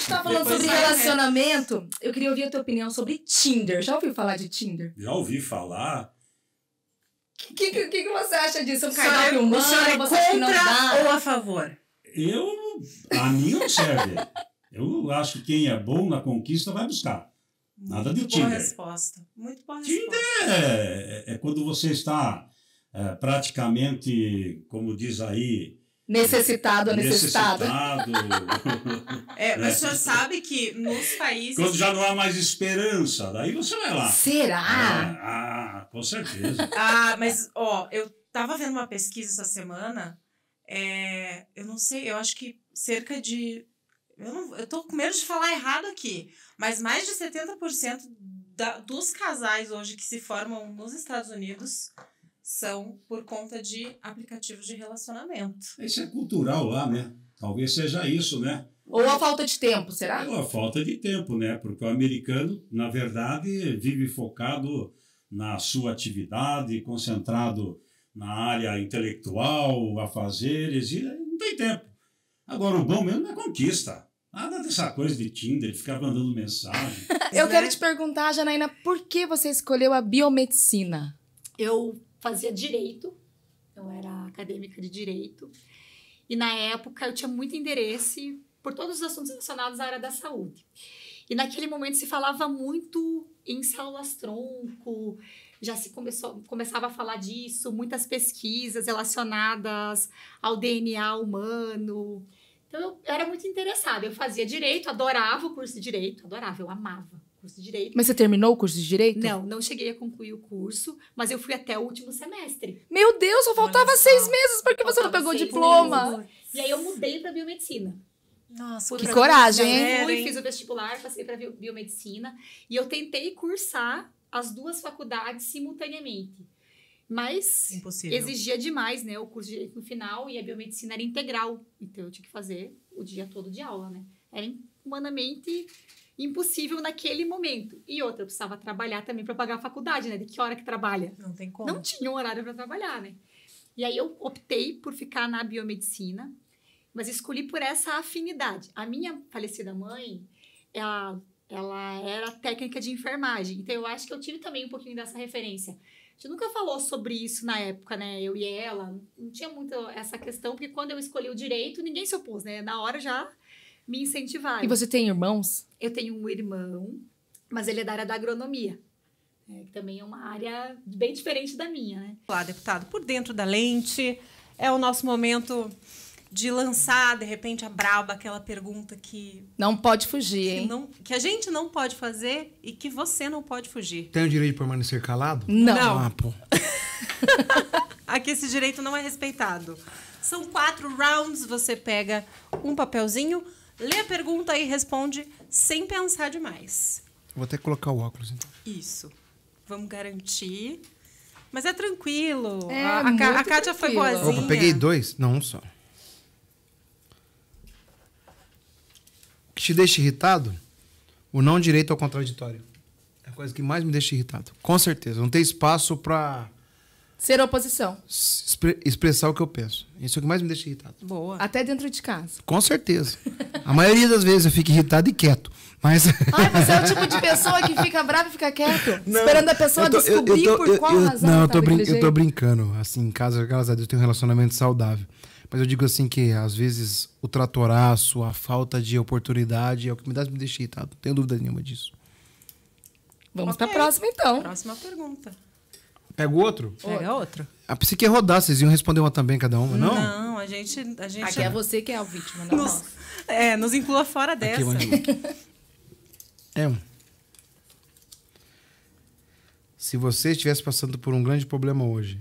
gente tá falando Depois sobre relacionamento, eu queria ouvir a tua opinião sobre Tinder. Já ouviu falar de Tinder? Já ouvi falar. O que, que, que, você acha disso? É um cardápio é- humano? É você é contra ou a favor? Eu, a mim, não eu acho que quem é bom na conquista vai buscar. Nada de Muito Tinder. Boa resposta. Muito boa resposta. Tinder é, é quando você está é, praticamente, como diz aí, necessitado, necessitado. necessitado. é, mas é. o senhor sabe que nos países. Quando já não há mais esperança, daí você vai lá. Será? Ah, ah com certeza. ah, mas, ó, eu tava vendo uma pesquisa essa semana. É, eu não sei, eu acho que cerca de. Eu, não, eu tô com medo de falar errado aqui, mas mais de 70% da, dos casais hoje que se formam nos Estados Unidos são por conta de aplicativos de relacionamento. Isso é cultural lá, né? Talvez seja isso, né? Ou a falta de tempo, será? Ou a falta de tempo, né? Porque o americano, na verdade, vive focado na sua atividade, concentrado na área intelectual, afazeres, e não tem tempo. Agora, o bom mesmo é conquista. Nada dessa coisa de Tinder, ficar mandando mensagem. Eu né? quero te perguntar, Janaína, por que você escolheu a biomedicina? Eu fazia direito, eu era acadêmica de direito, e na época eu tinha muito interesse por todos os assuntos relacionados à área da saúde. E naquele momento se falava muito em células-tronco, já se começou, começava a falar disso, muitas pesquisas relacionadas ao DNA humano. Então eu era muito interessada, eu fazia direito, adorava o curso de direito, adorava, eu amava curso de direito. Mas você terminou o curso de direito? Não, não cheguei a concluir o curso, mas eu fui até o último semestre. Meu Deus, só faltava só, seis meses, por que você não pegou o diploma? Meses. E aí eu mudei para biomedicina. Nossa, que coragem, hein? Fui, fiz o vestibular, passei para biomedicina e eu tentei cursar as duas faculdades simultaneamente. Mas Impossível. exigia demais, né? O curso de direito no final e a biomedicina era integral. Então eu tinha que fazer o dia todo de aula, né? Era humanamente impossível naquele momento. E outra, eu precisava trabalhar também para pagar a faculdade, né? De que hora que trabalha? Não tem como. Não tinha um horário para trabalhar, né? E aí eu optei por ficar na biomedicina, mas escolhi por essa afinidade. A minha falecida mãe, ela, ela era técnica de enfermagem, então eu acho que eu tive também um pouquinho dessa referência. A gente nunca falou sobre isso na época, né? Eu e ela, não tinha muito essa questão, porque quando eu escolhi o direito, ninguém se opôs, né? Na hora já me incentivar. E você tem irmãos? Eu tenho um irmão, mas ele é da área da agronomia. É, que também é uma área bem diferente da minha, né? Olá, deputado. Por dentro da lente, é o nosso momento de lançar, de repente, a braba, aquela pergunta que... Não pode fugir, que hein? Não, que a gente não pode fazer e que você não pode fugir. Tem o direito de permanecer calado? Não. não. Ah, pô. Aqui esse direito não é respeitado. São quatro rounds, você pega um papelzinho lê a pergunta e responde sem pensar demais. Vou até colocar o óculos, então. Isso. Vamos garantir. Mas é tranquilo. É, a, a, muito a Kátia tranquilo. foi boazinha. Opa, peguei dois? Não, um só. O que te deixa irritado? O não direito ao contraditório. É a coisa que mais me deixa irritado. Com certeza. Não tem espaço para Ser oposição. Expre expressar o que eu penso. Isso é o que mais me deixa irritado. Boa. Até dentro de casa. Com certeza. A maioria das vezes eu fico irritado e quieto. Mas. Ai, você é o tipo de pessoa que fica brava e fica quieto, não, esperando a pessoa tô, descobrir eu, eu tô, por eu, qual razão. Não, eu tá tô, brin eu tô brincando. Assim, em casa, graças a Deus, eu tenho um relacionamento saudável. Mas eu digo assim que, às vezes, o tratoraço, a falta de oportunidade é o que me, dá, me deixa irritado. Não tenho dúvida nenhuma disso. Vamos okay. a próxima, então. Próxima pergunta. Pega outro? Pega outro. A psique ia rodar, vocês iam responder uma também, cada uma, não? Não, a gente. A gente Aqui é você que é a vítima, não nos, É, nos inclua fora dessa. Aqui, é um. Se você estivesse passando por um grande problema hoje,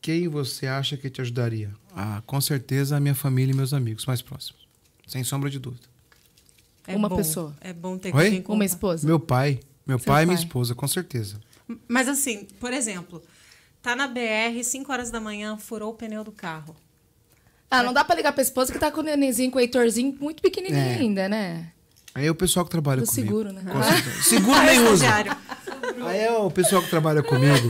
quem você acha que te ajudaria? Ah, com certeza a minha família e meus amigos mais próximos. Sem sombra de dúvida. É uma bom, pessoa. É bom ter Oi? Uma esposa. Meu pai. Meu Seu pai e minha esposa, com certeza. Mas assim, por exemplo, tá na BR, 5 horas da manhã, furou o pneu do carro. Ah, não dá pra ligar pra esposa que tá com o nenenzinho, com o Heitorzinho muito pequenininho é. ainda, né? Aí é o pessoal que trabalha do comigo. seguro, né? Ah. Seguro nem usa. Aí é o pessoal que trabalha comigo.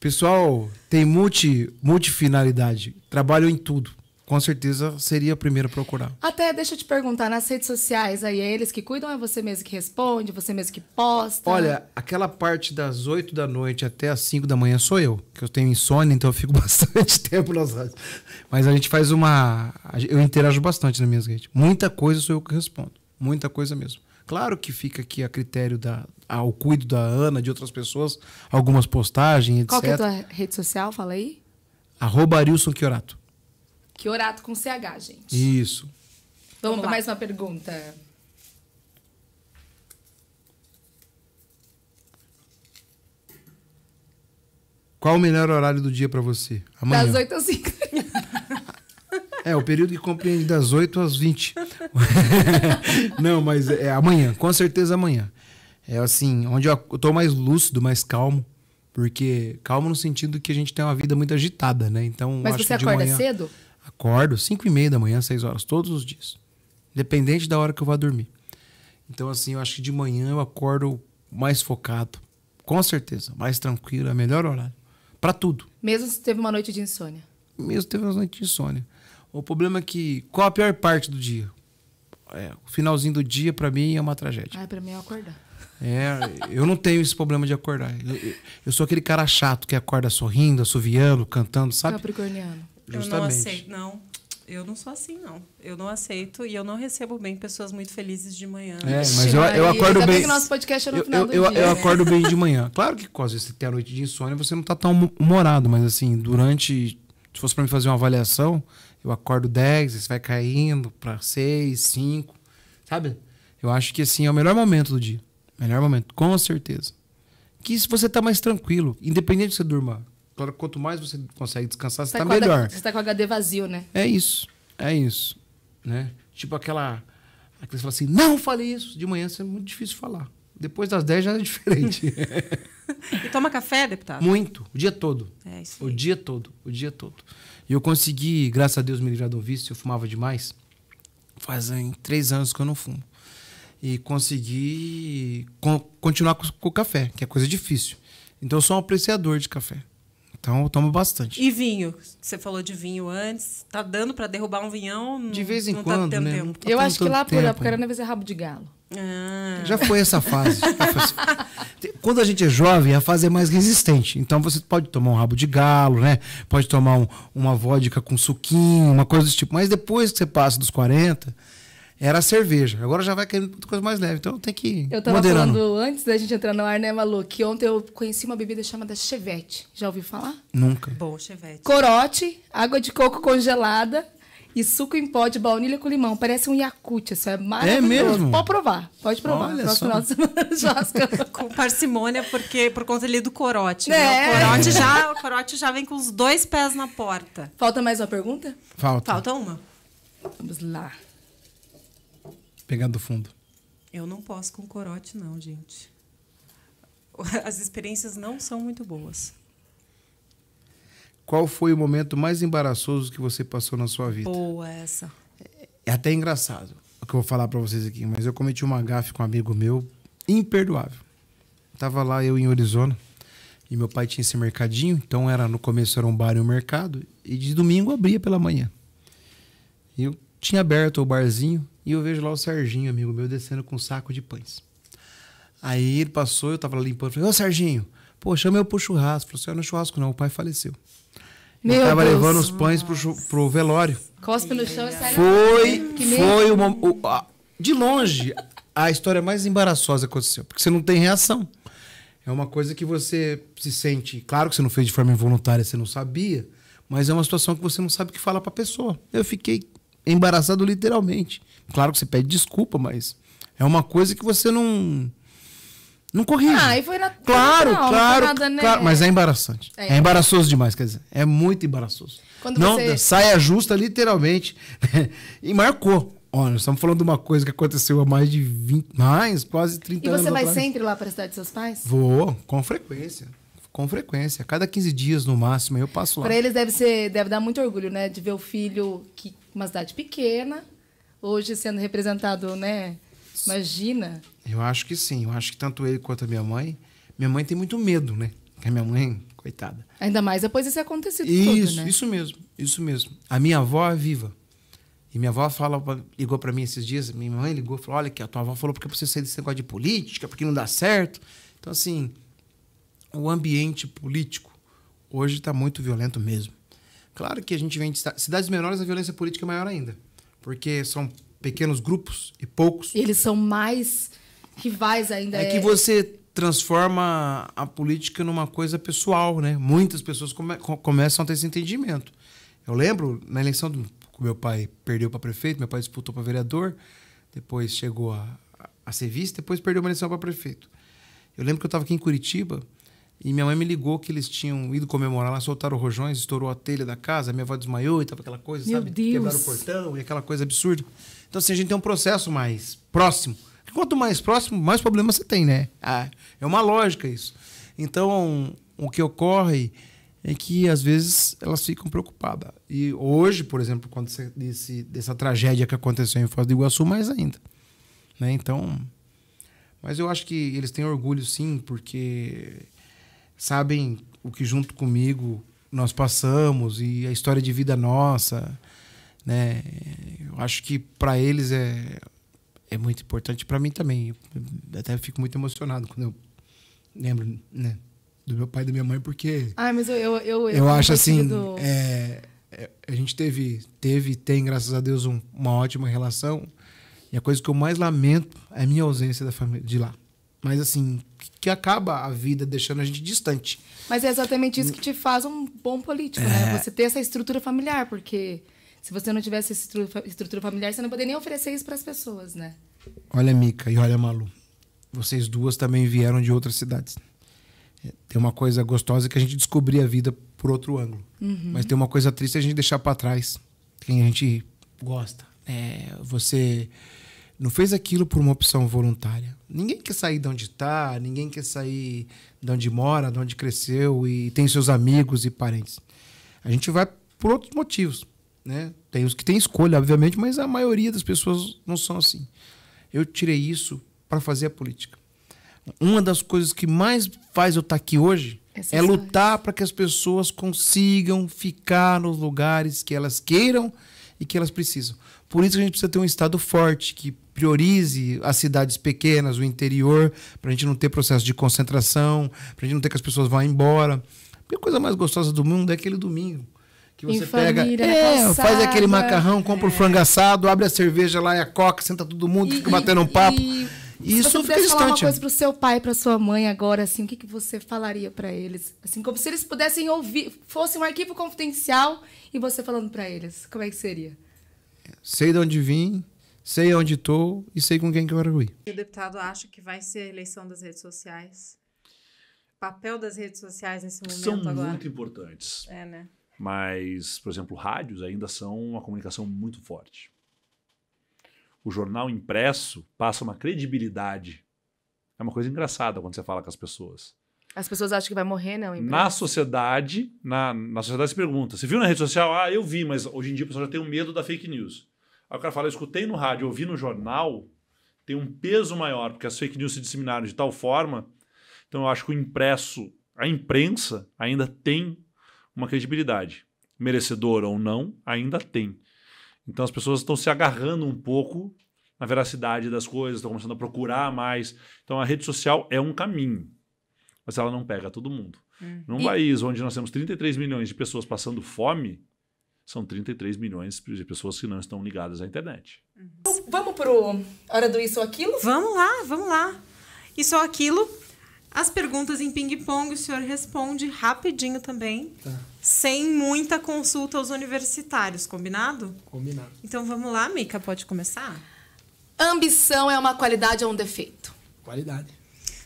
Pessoal, tem multi, multifinalidade. Trabalham em tudo com certeza seria a primeira a procurar. Até deixa eu te perguntar, nas redes sociais aí, é eles que cuidam, é você mesmo que responde, você mesmo que posta? Olha, aquela parte das 8 da noite até as 5 da manhã sou eu, que eu tenho insônia, então eu fico bastante tempo nas redes. Mas a gente faz uma. Eu interajo bastante nas minhas redes Muita coisa sou eu que respondo. Muita coisa mesmo. Claro que fica aqui a critério da, ao cuido da Ana, de outras pessoas, algumas postagens, etc. Qual que é a tua rede social? Fala aí. Arroba Arilson Chiorato. Que orato com CH, gente. Isso. Vamos, Vamos para mais uma pergunta. Qual o melhor horário do dia para você? Amanhã. Das 8 às 5. É, o período que compreende das 8 às 20. Não, mas é amanhã, com certeza amanhã. É assim, onde eu tô mais lúcido, mais calmo, porque calmo no sentido que a gente tem uma vida muito agitada, né? Então, Mas você acorda manhã... cedo? Acordo 5 e meia da manhã, 6 horas, todos os dias. Independente da hora que eu vá dormir. Então, assim, eu acho que de manhã eu acordo mais focado. Com certeza. Mais tranquilo, é melhor horário. para tudo. Mesmo se teve uma noite de insônia? Mesmo teve uma noite de insônia. O problema é que. Qual a pior parte do dia? É, o finalzinho do dia, para mim, é uma tragédia. Ah, pra mim é acordar. É, eu não tenho esse problema de acordar. Eu, eu, eu, sou aquele cara chato que acorda sorrindo, assoviando, cantando, sabe? Capricorniano. Justamente. Eu não aceito, não. Eu não sou assim, não. Eu não aceito e eu não recebo bem pessoas muito felizes de manhã. É, mas eu, eu acordo bem. que nosso podcast é no final eu, do eu, dia. Eu acordo bem de manhã. Claro que quase se você tem a noite de insônia, você não tá tão humorado, mas assim, durante. Se fosse para mim fazer uma avaliação, eu acordo 10, você vai caindo para 6, 5, sabe? Eu acho que assim é o melhor momento do dia. Melhor momento, com certeza. Que se você tá mais tranquilo, independente de você durma quanto mais você consegue descansar, você está tá, tá melhor. Você está com o HD vazio, né? É isso. É isso. Né? Tipo aquela. Aquela você fala assim, não fale isso. De manhã isso é muito difícil falar. Depois das 10 já é diferente. e toma café, deputado? Muito, o dia todo. É isso. Aí. O dia todo, o dia todo. E eu consegui, graças a Deus, me livrar do vício, eu fumava demais. Fazem três anos que eu não fumo. E consegui continuar com, com o café, que é coisa difícil. Então eu sou um apreciador de café. Então eu tomo bastante. E vinho? Você falou de vinho antes. Tá dando para derrubar um vinhão? De vez em não tá quando, tá né? Tá eu acho que lá por Apucarana vez é rabo de galo. Ah. Já foi essa fase. quando a gente é jovem, a fase é mais resistente. Então você pode tomar um rabo de galo, né? Pode tomar um, uma vodka com suquinho, uma coisa desse tipo. Mas depois que você passa dos 40, era cerveja. Agora já vai querendo coisa mais leve. Então tem que. Eu tava moderando. falando antes da gente entrar no ar, né, Malu? Que ontem eu conheci uma bebida chamada chevette. Já ouviu falar? Nunca. Bom, chevette. Corote, água de coco congelada e suco em pó de baunilha com limão. Parece um Yakut, isso é maravilhoso. É mesmo? Pode provar, pode provar. Olha só. Semana, com parcimônia, porque por conta ali do corote. É. Né? O, corote já, o corote já vem com os dois pés na porta. Falta mais uma pergunta? Falta. Falta uma. Vamos lá. Pegar do fundo. Eu não posso com corote, não, gente. As experiências não são muito boas. Qual foi o momento mais embaraçoso que você passou na sua vida? Boa essa. É até engraçado o que eu vou falar para vocês aqui, mas eu cometi uma gafe com um amigo meu imperdoável. Tava lá eu em Arizona e meu pai tinha esse mercadinho, então era no começo era um bar e um mercado e de domingo abria pela manhã. E eu tinha aberto o barzinho e eu vejo lá o Serginho, amigo meu, descendo com um saco de pães. Aí ele passou, eu tava limpando. Falei, ô Serginho, pô, chama eu pro churrasco. Falei, senhor, assim, ah, não é churrasco não, o pai faleceu. Meu eu tava Deus levando os pães pro, pro velório. Cospe no chão e saiu. Foi, né? foi uma, o, a, de longe, a história mais embaraçosa aconteceu, porque você não tem reação. É uma coisa que você se sente. Claro que você não fez de forma involuntária, você não sabia, mas é uma situação que você não sabe o que falar para pessoa. Eu fiquei embaraçado literalmente. Claro que você pede desculpa, mas é uma coisa que você não. Não corrige. Ah, e foi na... Claro, não, claro, não nada, né? claro. Mas é embaraçante. É. é. embaraçoso demais, quer dizer. É muito embaraçoso. Quando não, você... saia justa, literalmente. e marcou. Olha, estamos falando de uma coisa que aconteceu há mais de 20, mais, quase 30 anos. E você anos vai atrás. sempre lá para a cidade de seus pais? Vou, com frequência. Com frequência. cada 15 dias, no máximo, eu passo lá. Para eles deve, ser, deve dar muito orgulho, né? De ver o filho que uma cidade pequena, hoje sendo representado, né? Imagina. Eu acho que sim. Eu acho que tanto ele quanto a minha mãe. Minha mãe tem muito medo, né? Porque a minha mãe, coitada. Ainda mais depois desse acontecido isso, todo, né? Isso mesmo, isso mesmo. A minha avó é viva. E minha avó fala, ligou para mim esses dias, minha mãe ligou, falou: olha, que a tua avó falou porque você sair desse negócio de política, porque não dá certo. Então, assim, o ambiente político hoje está muito violento mesmo. Claro que a gente vem de cidades menores, a violência política é maior ainda. Porque são pequenos grupos e poucos. eles são mais rivais ainda. É, é... que você transforma a política numa coisa pessoal, né? Muitas pessoas come começam a ter esse entendimento. Eu lembro, na eleição do meu pai perdeu para prefeito, meu pai disputou para vereador, depois chegou a, a, vice, depois perdeu uma eleição para prefeito. Eu lembro que eu estava aqui em Curitiba e minha mãe me ligou que eles tinham ido comemorar lá, soltaram rojões, estourou a telha da casa, minha avó desmaiou e tava aquela coisa, Meu sabe? Deus. Quebraram o portão e aquela coisa absurda. Então, assim, a gente tem um processo mais próximo. Quanto mais próximo, mais problema você tem, né? Ah, é uma lógica isso. Então, o que ocorre é que às vezes elas ficam preocupadas. E hoje, por exemplo, quando você disse dessa tragédia que aconteceu em Foz do Iguaçu, mais ainda. Né? Então, mas eu acho que eles têm orgulho sim, porque sabem o que junto comigo nós passamos e a história de vida nossa, né? Eu acho que para eles é é muito importante para mim também. Eu até fico muito emocionado quando eu lembro, né, do meu pai e da minha mãe porque Ah, mas eu eu eu, eu, acho assim, do... É, é, a gente teve teve tem graças a Deus um, uma ótima relação. E a coisa que eu mais lamento é a minha ausência da família de lá. Mas assim, que acaba a vida deixando a gente distante. Mas é exatamente isso que te faz um bom político, né? é... né? Você ter essa estrutura familiar, porque se você não tivesse essa estrutura familiar, você não poderia nem oferecer isso para as pessoas, né? Olha, Mica e olha, Malu. Vocês duas também vieram de outras cidades. É, tem uma coisa gostosa que a gente descobrir a vida por outro ângulo. Uhum. Mas tem uma coisa triste a gente deixar para trás. Quem a gente gosta. É, você não fez aquilo por uma opção voluntária. Ninguém quer sair de onde está, ninguém quer sair de onde mora, de onde cresceu e tem seus amigos e parentes. A gente vai por outros motivos. Né? Tem os que têm escolha, obviamente, mas a maioria das pessoas não são assim. Eu tirei isso para fazer a política. Uma das coisas que mais faz eu estar tá aqui hoje é lutar para que as pessoas consigam ficar nos lugares que elas queiram e que elas precisam. Por isso a gente precisa ter um Estado forte, que priorize as cidades pequenas, o interior, para a gente não ter processo de concentração, para a gente não ter que as pessoas vão embora. Porque a coisa mais gostosa do mundo é aquele domingo. Que você pega, é, faz aquele macarrão, compra o é. frango assado, abre a cerveja lá e a coca, senta todo mundo, e, fica batendo um papo. E, e isso fica distante. falar uma coisa pro seu pai, pra sua mãe agora, assim, o que, que você falaria para eles? Assim, como se eles pudessem ouvir, fosse um arquivo confidencial e você falando para eles. Como é que seria? Sei de onde vim, sei onde estou e sei com quem que eu quero ir. O deputado acha que vai ser a eleição das redes sociais? O papel das redes sociais nesse momento são agora? São muito importantes. É, né? Mas, por exemplo, rádios ainda são uma comunicação muito forte. O jornal impresso passa uma credibilidade. É uma coisa engraçada quando você fala com as pessoas. As pessoas acham que vai morrer, né? Impresso. Na sociedade, na, na sociedade se pergunta. Você viu na rede social? Ah, eu vi, mas hoje em dia o pessoal já tem o medo da fake news. Aí o cara fala: eu escutei no rádio, ouvi no jornal, tem um peso maior, porque as fake news se disseminaram de tal forma. Então eu acho que o impresso, a imprensa, ainda tem uma credibilidade. Merecedora ou não, ainda tem. Então as pessoas estão se agarrando um pouco na veracidade das coisas, estão começando a procurar mais. Então a rede social é um caminho, mas ela não pega todo mundo. Hum. Num e... país onde nós temos 33 milhões de pessoas passando fome, são 33 milhões de pessoas que não estão ligadas à internet. Uhum. Vamos a Hora do Isso ou Aquilo? Vamos lá, vamos lá. Isso ou Aquilo. As perguntas em ping-pong, o senhor responde rapidinho também, tá. sem muita consulta aos universitários, combinado? Combinado. Então vamos lá, Mica, pode começar? Ambição é uma qualidade ou um defeito? Qualidade.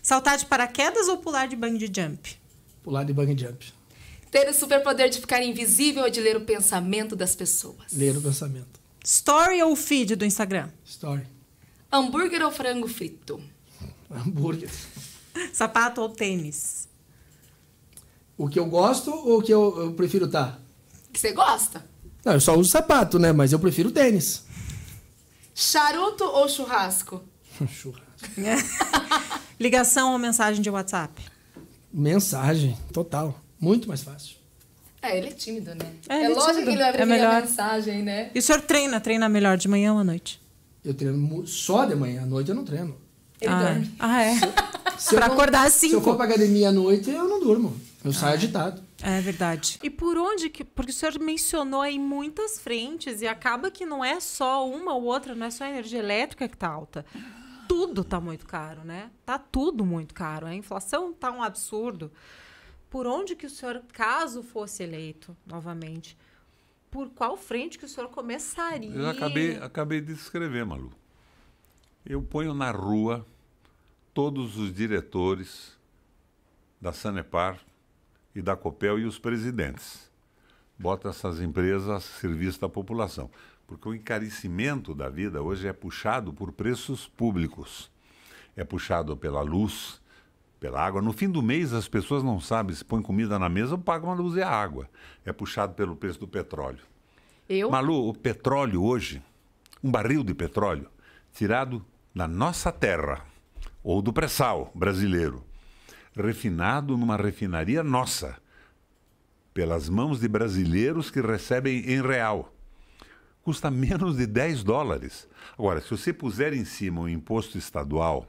Saltar de paraquedas ou pular de bungee jump? Pular de bungee jump. Ter o superpoder de ficar invisível ou de ler o pensamento das pessoas. Ler o pensamento. Story ou feed do Instagram? Story. Hambúrguer ou frango frito? Hambúrguer. Sapato ou tênis? O que eu gosto ou o que eu, eu prefiro estar? Tá? Que você gosta? Não, eu só uso sapato, né? Mas eu prefiro tênis. Charuto ou churrasco? churrasco. Ligação ou mensagem de WhatsApp? Mensagem, total. Muito mais fácil. é ele é tímido, né? É, é, é lógico tímido. que ele vai é melhor. mensagem, né? E o senhor treina? Treina melhor de manhã ou à noite? Eu treino só de manhã, à noite eu não treino. Ele ah, dorme. Ah, é? Se, se pra acordar assim Se eu for pra academia à noite, eu não durmo. Eu ah, saio é. agitado. É verdade. E por onde que. Porque o senhor mencionou aí muitas frentes e acaba que não é só uma ou outra, não é só a energia elétrica que tá alta. Tudo tá muito caro, né? Tá tudo muito caro. A inflação tá um absurdo por onde que o senhor, caso fosse eleito novamente, por qual frente que o senhor começaria? Eu acabei, acabei de escrever, Malu. Eu ponho na rua todos os diretores da Sanepar e da Copel e os presidentes. Bota essas empresas a serviço da população. Porque o encarecimento da vida hoje é puxado por preços públicos. É puxado pela luz, pela água. No fim do mês, as pessoas não sabem se põem comida na mesa ou pagam a luz e a água. É puxado pelo preço do petróleo. Eu? Malu, o petróleo hoje, um barril de petróleo, tirado da nossa terra, ou do pré-sal brasileiro, refinado numa refinaria nossa, pelas mãos de brasileiros que recebem em real. Custa menos de 10 dólares. Agora, se você puser em cima um imposto estadual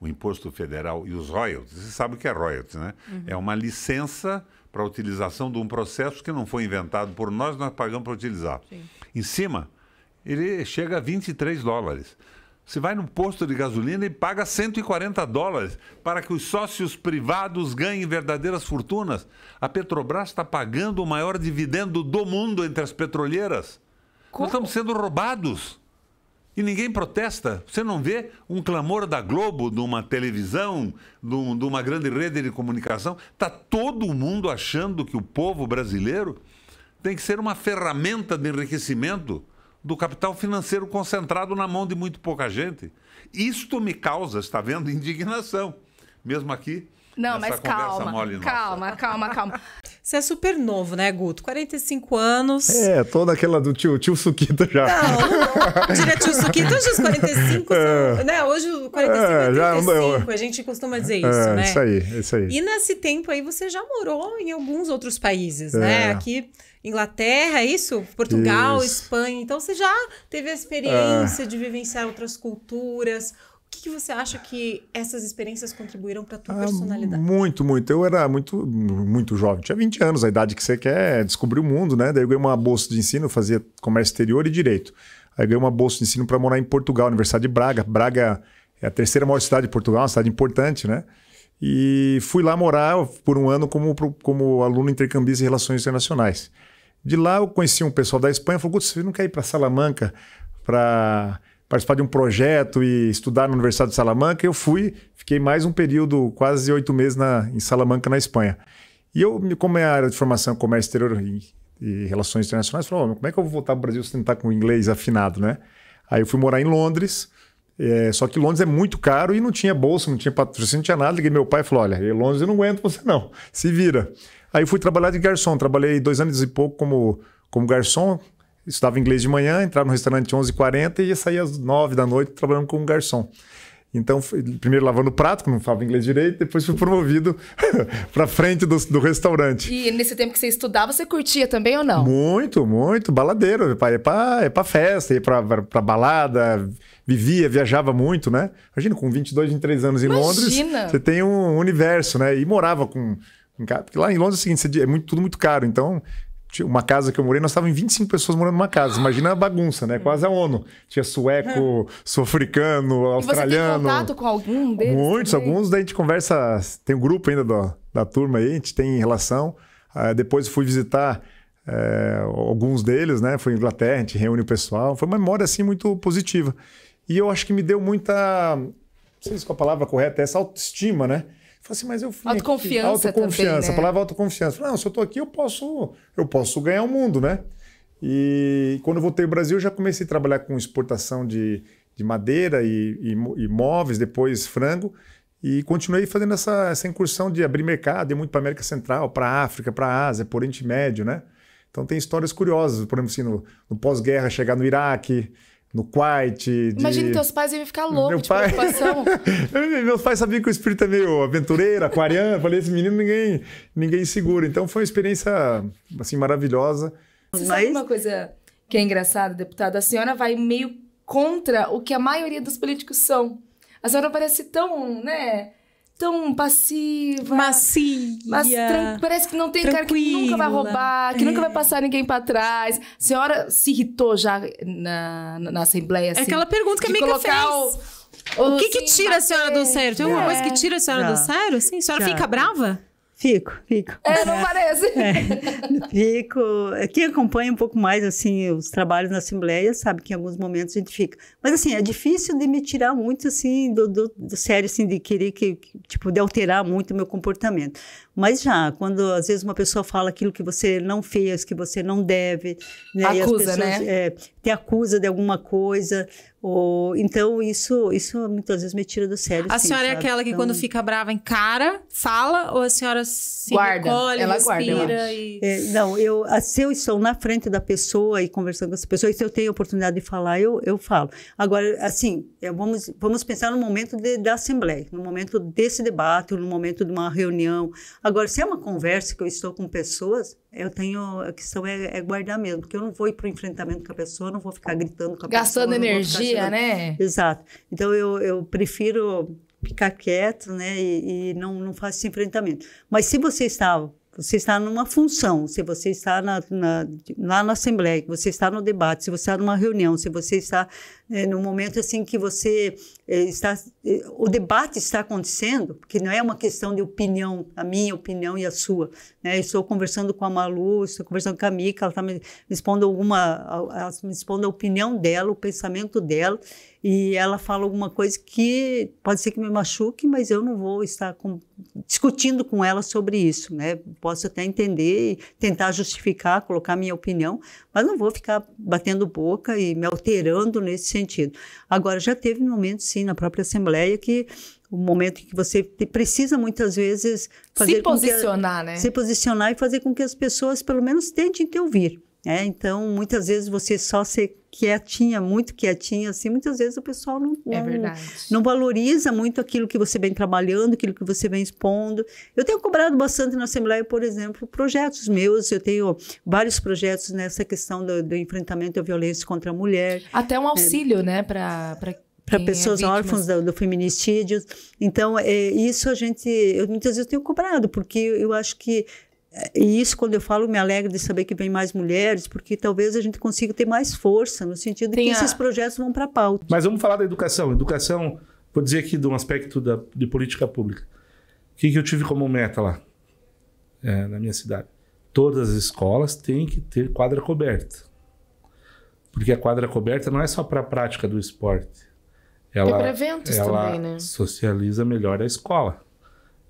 o Imposto Federal e os royalties. Você sabe o que é royalties, né? Uhum. É uma licença para a utilização de um processo que não foi inventado por nós, nós pagamos para utilizar. Sim. Em cima, ele chega a 23 dólares. Você vai no posto de gasolina e paga 140 dólares para que os sócios privados ganhem verdadeiras fortunas. A Petrobras está pagando o maior dividendo do mundo entre as petroleiras. Como? Nós estamos sendo roubados e ninguém protesta. Você não vê um clamor da Globo, de uma televisão, de, uma grande rede de comunicação. Está todo mundo achando que o povo brasileiro tem que ser uma ferramenta de enriquecimento do capital financeiro concentrado na mão de muito pouca gente. Isto me causa, está vendo, indignação. Mesmo aqui, não, mas calma, calma, calma, calma. Você é super novo, né, Guto? 45 anos. É, toda aquela do tio, tio Suquita já. Não, não diria tio Suquita, hoje os 45 é. são, né? Hoje os 45 é, é 35, já, a gente costuma dizer é, isso, é, né? Isso aí, isso aí. E nesse tempo aí você já morou em alguns outros países, é. né? Aqui Inglaterra, é isso? Portugal, isso. Espanha. Então você já teve a experiência é. de vivenciar outras culturas, que, que você acha que essas experiências contribuíram para a tua ah, personalidade? Muito, muito. Eu era muito, muito jovem. Tinha 20 anos, a idade que você quer é descobrir o mundo, né? Daí eu ganhei uma bolsa de ensino, fazia comércio exterior e direito. Aí ganhei uma bolsa de ensino para morar em Portugal, Universidade de Braga. Braga é a terceira maior cidade de Portugal, uma cidade importante, né? E fui lá morar por um ano como, como aluno intercambista em relações internacionais. De lá eu conheci um pessoal da Espanha, falou: "Você não quer ir para Salamanca para participar de um projeto e estudar na Universidade de Salamanca. Eu fui, fiquei mais um período, quase oito meses na, em Salamanca, na Espanha. E eu, como é a área de formação comércio exterior e, e relações internacionais, falei, como é que eu vou voltar para o Brasil se tentar tá com o inglês afinado, né? Aí eu fui morar em Londres, é, só que Londres é muito caro e não tinha bolsa, não tinha patrocínio, não tinha nada. Liguei meu pai e falou, olha, Londres eu não aguento você não, se vira. Aí fui trabalhar de garçom, trabalhei dois anos e pouco como, como garçom, estudava inglês de manhã, entrava no restaurante 11h40 e ia sair às 9 da noite trabalhando como garçom. Então, primeiro lavando prato, que não falava inglês direito, depois fui promovido para frente do, do, restaurante. E nesse tempo que você estudava, você curtia também ou não? Muito, muito. Baladeiro. Ia para festa, ia para balada, vivia, viajava muito, né? Imagina, com 22, 23 anos em Imagina. Londres, você tem um universo, né? E morava com. Porque lá em Londres é o seguinte, é muito, tudo muito caro. Então, uma casa que eu morei, nós estávamos em 25 pessoas morando numa casa. Imagina a bagunça, né? Quase a ONU. Tinha sueco, sul-africano, australiano. você tem contato com algum deles? Muitos, também? alguns. Daí a gente conversa. Tem um grupo ainda da da turma aí, a gente tem relação. Uh, depois fui visitar eh, alguns deles, né? Fui em Inglaterra, a gente reúne o pessoal. Foi uma memória, assim, muito positiva. E eu acho que me deu muita. Não sei se é a palavra correta, essa autoestima, né? Falei assim, mas eu fui. Autoconfiança. Aqui. Autoconfiança. Também, né? A palavra autoconfiança. Falei, não, se eu tô aqui, eu posso, eu posso ganhar o mundo, né? E quando eu voltei ao Brasil, eu já comecei a trabalhar com exportação de, de madeira e, e, imóveis móveis, depois frango. E continuei fazendo essa, essa incursão de abrir mercado, e muito para América Central, para África, para Ásia, por Oriente Médio, né? Então tem histórias curiosas, por exemplo, assim, no, no pós-guerra, chegar no Iraque, no quite. De... Imagina teus pais iam ficar loucos Meu de pai... preocupação. Meus pais sabiam que o espírito é meio aventureiro, aquariano. Falei, esse menino ninguém, ninguém segura. Então foi uma experiência assim maravilhosa. Você Mas... sabe uma coisa que é engraçada, deputado? A senhora vai meio contra o que a maioria dos políticos são. A senhora parece tão, né? tão passiva. Macia. Mas parece que não tem tranquila. cara que nunca vai roubar, que é. nunca vai é. passar ninguém para trás. A senhora se irritou já na, na, na Assembleia, assim, É aquela pergunta que a amiga fez. O, o, o que, que tira bater. a senhora do sério? Tem alguma é. coisa que tira a senhora já. do sério? Sim, a senhora já. fica brava? Fico, fico. É, não parece. É, fico. Quem acompanha um pouco mais assim os trabalhos na Assembleia sabe que em alguns momentos a gente fica. Mas assim, é difícil de me tirar muito assim do, do, do sério, assim, de querer que, tipo, de alterar muito o meu comportamento. Mas já, quando às vezes uma pessoa fala aquilo que você não fez, que você não deve, né? Acusa, pessoas, né? É, te acusa de alguma coisa, ou, então, isso, isso muitas vezes me tira do sério. A sim, senhora é sabe? é aquela que então, quando fica brava encara, fala, ou a senhora se guarda, recolhe, ela guarda, eu e... é, não, eu, ah, se eu estou na frente da pessoa e conversando com essa pessoa, e se eu tenho a oportunidade de falar, eu, eu falo. Agora, assim, é, vamos, vamos pensar no momento de, da Assembleia, no momento desse debate, no momento de uma reunião. Agora, se é uma conversa que eu estou com pessoas, eu tenho. A questão é, é guardar mesmo, porque eu não vou ir para o enfrentamento com a pessoa, não vou ficar gritando com a Gastando pessoa. Gastando energia, né? Exato. Então eu, eu prefiro ficar quieto, né? E, e, não, não faço esse enfrentamento. Mas se você está. Você está numa função, se você está na, na, lá na Assembleia, se você está no debate, se você está numa reunião, se você está né, no momento assim que você é, está, é, o debate está acontecendo, porque não é uma questão de opinião, a minha opinião e a sua. Né? Eu estou conversando com a Malu, estou conversando com a Mica, ela está me expondo alguma, ela me expondo a opinião dela, o pensamento dela, e ela fala alguma coisa que pode ser que me machuque, mas eu não vou estar com, discutindo com ela sobre isso, né? Posso até entender e tentar justificar, colocar minha opinião, mas não vou ficar batendo boca e me alterando nesse sentido. Agora, já teve momentos, sim, na própria Assembleia, que o momento em que você precisa muitas vezes fazer se posicionar, a, né? Se posicionar e fazer com que as pessoas pelo menos tentem te ouvir. É, então, muitas vezes você só ser quietinha, muito quietinha, assim, muitas vezes o pessoal não, é não, é não, valoriza muito aquilo que você vem trabalhando, aquilo que você vem expondo. Eu tenho cobrado bastante na Assembleia, por exemplo, projetos meus, eu tenho vários projetos nessa questão do, do enfrentamento à violência contra a mulher. Até um né? auxílio, né, é, né, para para pessoas é órfãs do, do, feminicídio. Então, é, isso a gente, eu, muitas vezes eu tenho cobrado, porque eu acho que e isso, quando eu falo, me alegro de saber que vem mais mulheres, porque talvez a gente consiga ter mais força, no sentido de que a... esses projetos vão para a pauta. Mas vamos falar da educação. Educação, vou dizer aqui de um aspecto da, de política pública. O que, que eu tive como meta lá, é, na minha cidade? Todas as escolas têm que ter quadra coberta. Porque a quadra coberta não é só para a prática do esporte. É ela, é para eventos ela também, né? socializa melhor a escola.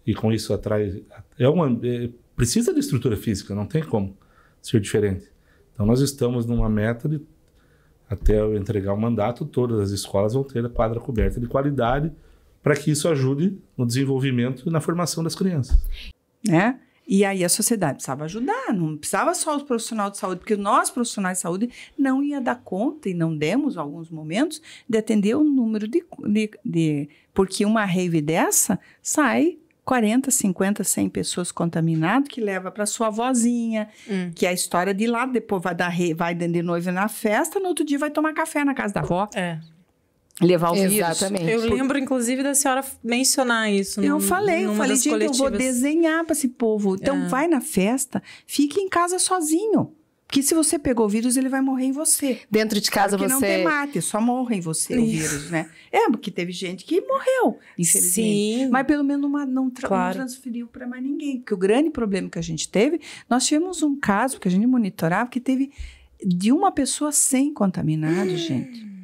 E com isso atrai... É um é, precisa de estrutura física, não tem como ser diferente. Então nós estamos numa meta de até eu entregar o mandato, todas as escolas vão ter a quadra coberta de qualidade para que isso ajude no desenvolvimento e na formação das crianças. É, E aí a sociedade precisava ajudar, não precisava só o profissional de saúde, porque nós, profissionais de saúde, não ia dar conta, e não demos alguns momentos, de atender o número de... de, de porque uma rave dessa sai 40, 50, 100 pessoas contaminadas, que leva para sua vozinha, hum. que é a história de lá, depois vai dar re, vai de noiva na festa, no outro dia vai tomar café na casa da avó. É. Levar o Exatamente. vírus. Exatamente. Eu lembro, inclusive, da senhora mencionar isso. Eu num, falei, eu falei, gente, coletivas. eu vou desenhar para esse povo. Então, é. vai na festa, fique em casa sozinho. Porque se você pegou o vírus, ele vai morrer em você. Dentro de casa claro você. Não tem mate, só morre em você Isso. o vírus, né? É, porque teve gente que morreu, infelizmente. Sim. Mas pelo menos uma, não, tra claro. não transferiu para mais ninguém. Porque o grande problema que a gente teve, nós tivemos um caso que a gente monitorava que teve de uma pessoa sem contaminado, hum. gente.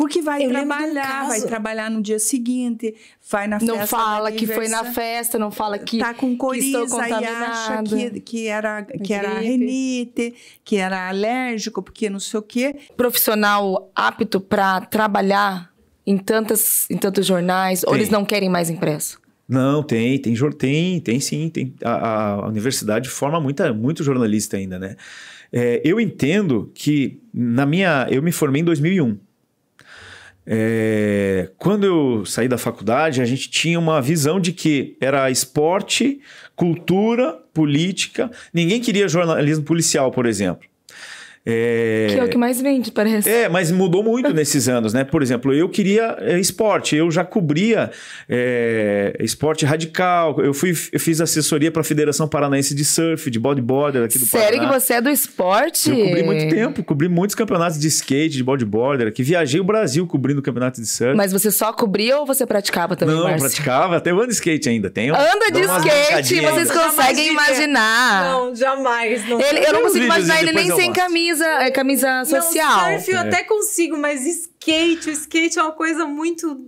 Porque vai eu trabalhar, vai trabalhar no dia seguinte, vai na festa. Não fala que foi na festa, não fala que tá com coriza que e acha que, que era que era renite, que era alérgico, porque não sei o quê. Profissional apto para trabalhar em tantas em tantos jornais, tem. ou eles não querem mais impresso? Não, tem, tem, tem, tem sim, tem. A, a universidade forma muita, muito jornalista ainda, né? É, eu entendo que na minha, eu me formei em 2001. É, quando eu saí da faculdade, a gente tinha uma visão de que era esporte, cultura, política. Ninguém queria jornalismo policial, por exemplo. É... Que é o que mais vende, parece. É, mas mudou muito nesses anos, né? Por exemplo, eu queria é, esporte, eu já cobria é, esporte radical, eu, fui, eu fiz assessoria para a Federação Paranaense de Surf, de bodyboarder aqui do Sério Paraná. que você é do esporte? Eu cobri muito tempo, cobri muitos campeonatos de skate, de bodyboarder que viajei o Brasil cobrindo campeonato de surf. Mas você só cobria ou você praticava também, Não, Márcio? praticava, até ando skate ainda, tenho. Anda de skate, vocês ainda. conseguem né? imaginar. Não, jamais. Não. Ele, eu não consigo imaginar ele nem sem caminho camisa, é, camisa social. Não, surf eu é. até consigo, mas skate, o skate é uma coisa muito.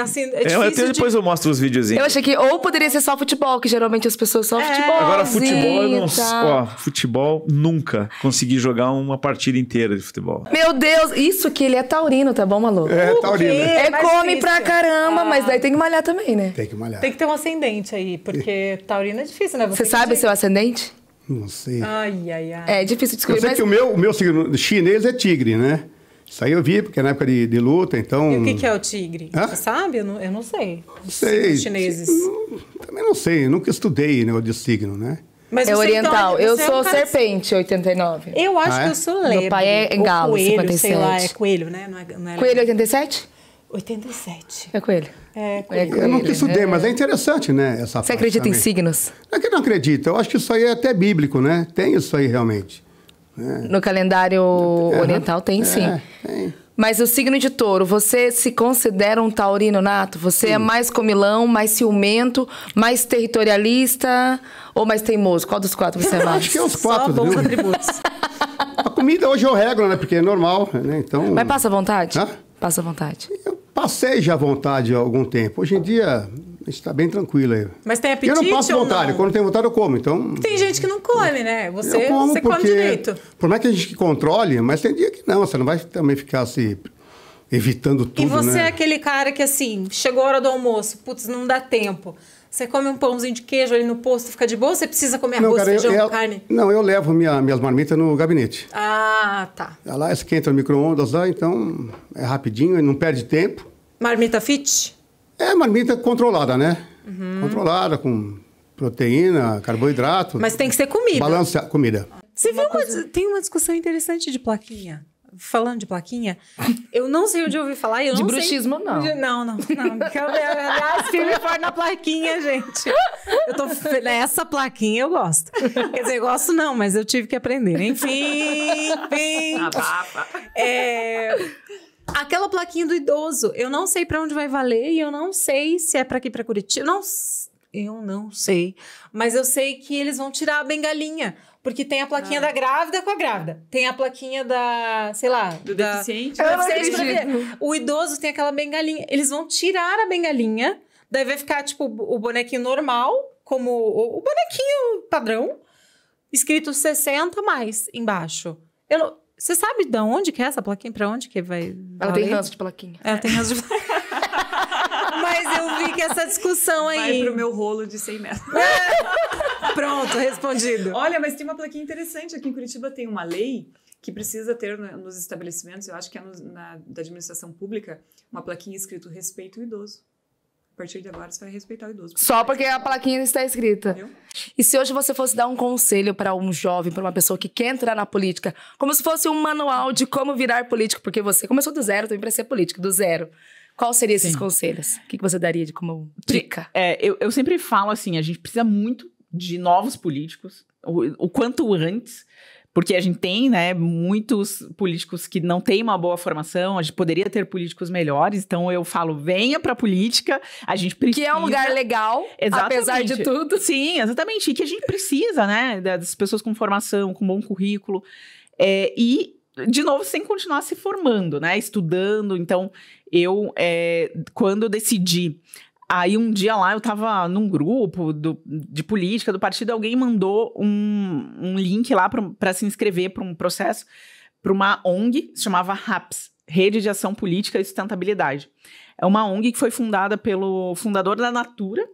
Assim, é eu, até de... depois eu mostro os videozinhos. Eu achei que ou poderia ser só futebol, que geralmente as pessoas só é. futebol. Agora, futebol, eu não. Ó, futebol, nunca consegui jogar uma partida inteira de futebol. Meu Deus, isso que ele é taurino, tá bom, maluco? É, taurino. É, é come pra caramba, ah. mas daí tem que malhar também, né? Tem que malhar. Tem que ter um ascendente aí, porque taurino é difícil, né? Você, Você sabe seu ascendente? Não sei. Ai, ai, ai. É difícil descobrir. Eu sei mas... que o meu, o meu signo chinês é tigre, né? Isso aí eu vi, porque é na época de, de luta, então. E o que, que é o tigre? Hã? Você sabe? Eu não, eu não sei. sei. Os chineses. Não, também não sei, nunca estudei negócio de signo, né? Mas é então, oriental. Então, eu sou é serpente, cara... 89. Eu acho ah, é? que eu sou lebre. Meu pai é galo, coelho, 57. Sei lá, é coelho, né? Não é, não é coelho, 87? 87. É coelho. É, é eu é. nunca estudei, é. mas é interessante, né? Essa Você acredita também. em signos? Não é que não acredito. Eu acho que isso aí é até bíblico, né? Tem isso aí realmente. É. No calendário é. oriental tem é, sim. Tem. Mas o signo de touro, você se considera um taurino nato? Você sim. é mais comilão, mais ciumento, mais territorialista ou mais teimoso? Qual dos quatro você é mais? acho que é os quatro. Só bons atributos. a comida hoje eu regro, né? Porque é normal, né? Então... Mas passa à vontade? Hã? Passa à vontade. Eu Passei já à vontade há algum tempo. Hoje em dia, a gente está bem tranquilo aí. Mas tem apetite? Eu não passo vontade. Não? Quando tem vontade, eu como. Então, tem gente que não come, né? Você, você come direito. Por mais que a gente controle, mas tem dia que não. Você não vai também ficar se. Assim, evitando tudo. E você né? é aquele cara que, assim, chegou a hora do almoço, putz, não dá tempo. Você come um pãozinho de queijo ali no posto, fica de boa? Você precisa comer não, cara, feijão, eu, eu, carne? Não, eu levo minha, minhas marmitas no gabinete. Ah, tá. Lá esquenta no micro-ondas lá, então é rapidinho, não perde tempo. Marmita fit? É, marmita controlada, né? Uhum. Controlada, com proteína, carboidrato. Mas tem que ser comida. Balança, comida. Você uma viu coisa... uma, tem uma discussão interessante de plaquinha falando de plaquinha, eu não sei onde eu ouvi falar. Eu de não bruxismo, sei... não. Não, não, não. Aliás, filme for na plaquinha, gente. Eu tô... Essa plaquinha eu gosto. Quer dizer, eu gosto não, mas eu tive que aprender. Enfim, enfim. Ah, é... Aquela plaquinha do idoso, eu não sei para onde vai valer e eu não sei se é para aqui para Curitiba. Não, eu não sei, mas eu sei que eles vão tirar a bengalinha porque tem a plaquinha ah. da grávida com a grávida. Tem a plaquinha da, sei lá... Do da... deficiente. Eu deficiente o idoso tem aquela bengalinha. Eles vão tirar a bengalinha. Daí vai ficar, tipo, o bonequinho normal, como o bonequinho padrão. Escrito 60 mais embaixo. Eu Você sabe de onde que é essa plaquinha? Pra onde que vai... Ela, ela é, tem ranço de plaquinha. Ela tem ranço de plaquinha. Mas eu vi que essa discussão aí. Vai pro meu rolo de 100 metros. É. Pronto, respondido. Olha, mas tem uma plaquinha interessante. Aqui em Curitiba tem uma lei que precisa ter nos estabelecimentos, eu acho que é no, na, da administração pública, uma plaquinha escrito respeito o idoso. A partir de agora você vai respeitar o idoso. Porque Só porque a plaquinha está escrita. Entendeu? E se hoje você fosse dar um conselho para um jovem, para uma pessoa que quer entrar na política, como se fosse um manual de como virar político, porque você começou do zero, também para ser político, do zero. Quais seriam esses Sim. conselhos? O que você daria de como dica? É, eu, eu sempre falo assim, a gente precisa muito de novos políticos, o, o quanto antes, porque a gente tem, né, muitos políticos que não têm uma boa formação, a gente poderia ter políticos melhores, então eu falo, venha a política, a gente precisa... Que é um lugar legal, exatamente. apesar de tudo. Sim, exatamente, e que a gente precisa, né, das pessoas com formação, com bom currículo, é, e, de novo, sem continuar se formando, né, estudando, então eu, é, quando eu decidi Aí um dia lá eu tava num grupo do, de política do partido, alguém mandou um, um link lá para se inscrever para um processo para uma ONG, se chamava RAPS, Rede de Ação Política e Sustentabilidade. É uma ONG que foi fundada pelo fundador da Natura,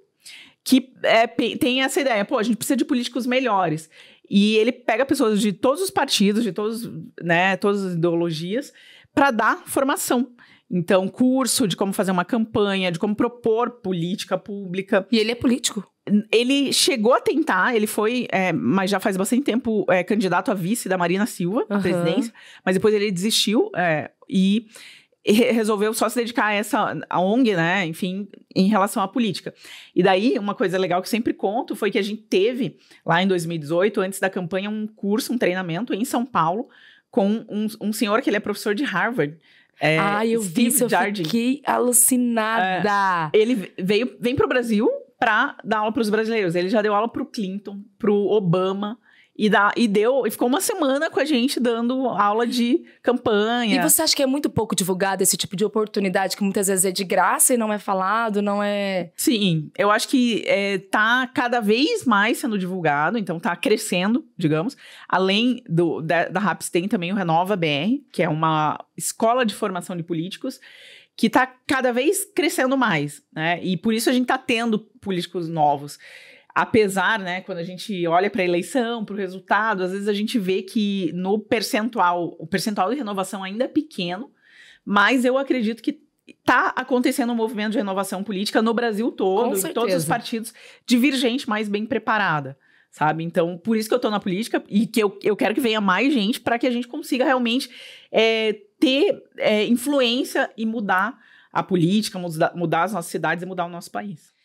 que é, tem essa ideia, pô, a gente precisa de políticos melhores. E ele pega pessoas de todos os partidos, de todos, né, todas as ideologias, para dar formação. Então, curso de como fazer uma campanha, de como propor política pública. E ele é político? Ele chegou a tentar, ele foi, é, mas já faz bastante tempo, é, candidato a vice da Marina Silva, uhum. presidência, mas depois ele desistiu é, e resolveu só se dedicar a essa a ONG, né? Enfim, em relação à política. E daí, uma coisa legal que sempre conto foi que a gente teve lá em 2018, antes da campanha, um curso, um treinamento em São Paulo com um, um senhor que ele é professor de Harvard é, ah, eu Steve vi Jardim. fiquei alucinada. É, ele veio, vem pro Brasil pra dar aula pros brasileiros. Ele já deu aula pro Clinton, pro Obama e, dá, e deu, e ficou uma semana com a gente dando aula de campanha. E você acha que é muito pouco divulgado esse tipo de oportunidade que muitas vezes é de graça e não é falado, não é. Sim, eu acho que é, tá cada vez mais sendo divulgado, então tá crescendo, digamos. Além do, da, da RAPS tem também o Renova BR, que é uma escola de formação de políticos que está cada vez crescendo mais, né? E por isso a gente está tendo políticos novos apesar, né, quando a gente olha para a eleição, para o resultado, às vezes a gente vê que no percentual, o percentual de renovação ainda é pequeno, mas eu acredito que está acontecendo um movimento de renovação política no Brasil todo, em todos os partidos, divergente, mas bem preparada. Sabe? Então, por isso que eu estou na política e que eu, eu quero que venha mais gente para que a gente consiga realmente é, ter é, influência e mudar a política, mudar as nossas cidades e mudar o nosso país.